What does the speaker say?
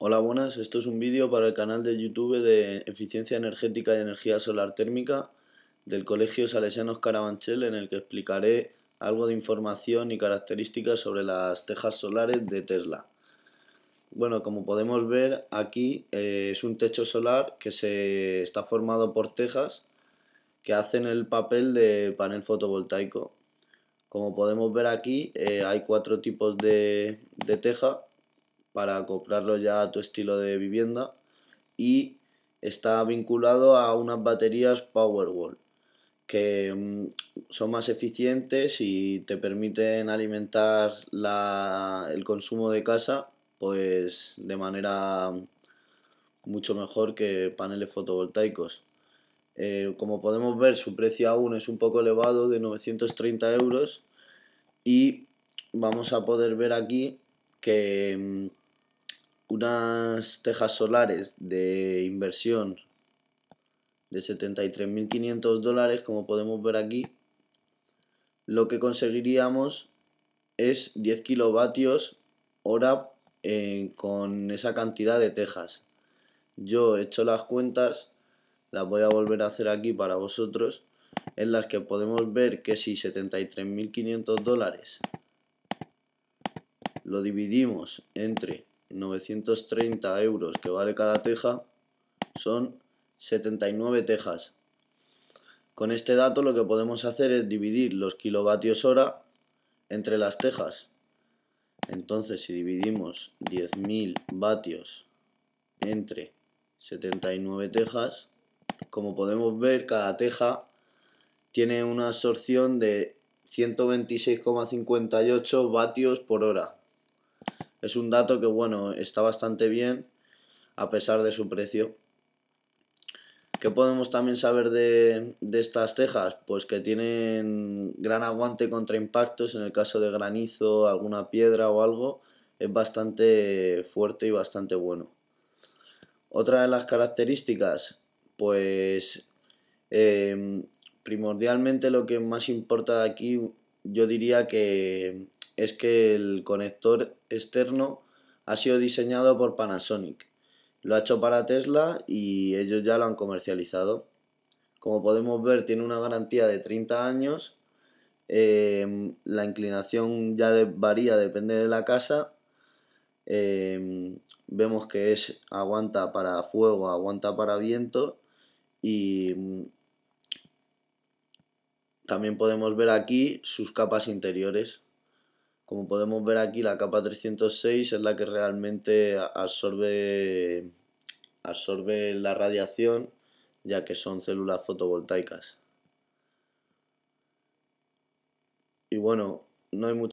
Hola, buenas. Esto es un vídeo para el canal de YouTube de Eficiencia Energética y Energía Solar Térmica del Colegio Salesianos Carabanchel en el que explicaré algo de información y características sobre las tejas solares de Tesla. Bueno, como podemos ver aquí eh, es un techo solar que se está formado por tejas que hacen el papel de panel fotovoltaico. Como podemos ver aquí eh, hay cuatro tipos de, de teja para comprarlo ya a tu estilo de vivienda y está vinculado a unas baterías Powerwall que mm, son más eficientes y te permiten alimentar el consumo de casa pues de manera mucho mejor que paneles fotovoltaicos. Eh, como podemos ver, su precio aún es un poco elevado, de 930 euros. Y vamos a poder ver aquí que mm, unas tejas solares de inversión de 73.500 dólares, como podemos ver aquí, lo que conseguiríamos es 10 kilovatios hora eh, con esa cantidad de tejas. Yo he hecho las cuentas, las voy a volver a hacer aquí para vosotros, en las que podemos ver que si 73.500 dólares lo dividimos entre 930 euros que vale cada teja son 79 tejas. Con este dato lo que podemos hacer es dividir los kilovatios hora entre las tejas. Entonces si dividimos 10.000 vatios entre 79 tejas, como podemos ver cada teja tiene una absorción de 126,58 vatios por hora. Es un dato que, bueno, está bastante bien a pesar de su precio. ¿Qué podemos también saber de, estas tejas? Pues que tienen gran aguante contra impactos, en el caso de granizo, alguna piedra o algo, es bastante fuerte y bastante bueno. Otra de las características, pues em, primordialmente lo que más importa de aquí, yo diría que es que el conector externo ha sido diseñado por Panasonic. Lo ha hecho para Tesla y ellos ya lo han comercializado. Como podemos ver, tiene una garantía de 30 años. Em, la inclinación ya varía, depende de la casa. Em, vemos que es aguanta para fuego, aguanta para viento. Y mm, también podemos ver aquí sus capas interiores. Como podemos ver aquí, la capa 306 es la que realmente absorbe, absorbe la radiación, ya que son células fotovoltaicas. Y bueno, no hay mucho